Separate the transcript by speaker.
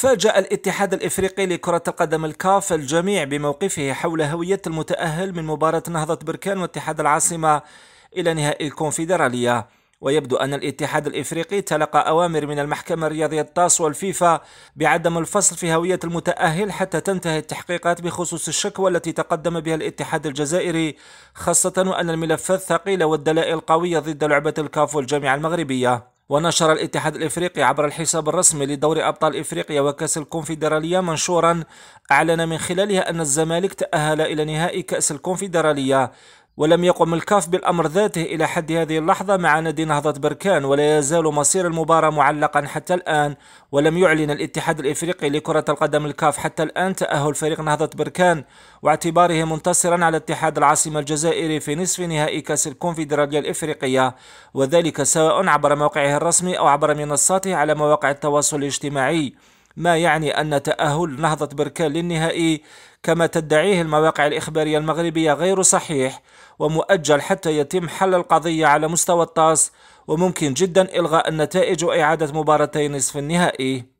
Speaker 1: فاجأ الاتحاد الإفريقي لكرة القدم الكاف الجميع بموقفه حول هوية المتأهل من مباراة نهضة بركان واتحاد العاصمة إلى نهائي الكونفدرالية ويبدو أن الاتحاد الإفريقي تلقى أوامر من المحكمة الرياضية الطاس والفيفا بعدم الفصل في هوية المتأهل حتى تنتهي التحقيقات بخصوص الشكوى التي تقدم بها الاتحاد الجزائري خاصة وأن الملفات ثقيلة والدلائل قوية ضد لعبة الكاف والجامعة المغربية ونشر الاتحاد الافريقي عبر الحساب الرسمي لدوري ابطال افريقيا وكاس الكونفدراليه منشورا اعلن من خلالها ان الزمالك تاهل الى نهائي كاس الكونفدراليه ولم يقم الكاف بالأمر ذاته إلى حد هذه اللحظة مع نادي نهضة بركان ولا يزال مصير المباراة معلقا حتى الآن ولم يعلن الاتحاد الإفريقي لكرة القدم الكاف حتى الآن تأهل فريق نهضة بركان واعتباره منتصرا على اتحاد العاصمة الجزائري في نصف نهائي كأس الكونفدرالية الإفريقية وذلك سواء عبر موقعه الرسمي أو عبر منصاته على مواقع التواصل الاجتماعي ما يعني أن تأهل نهضة بركان للنهائي كما تدعيه المواقع الإخبارية المغربية غير صحيح ومؤجل حتى يتم حل القضية على مستوى الطاس وممكن جدا إلغاء النتائج وإعادة مباراتي نصف النهائي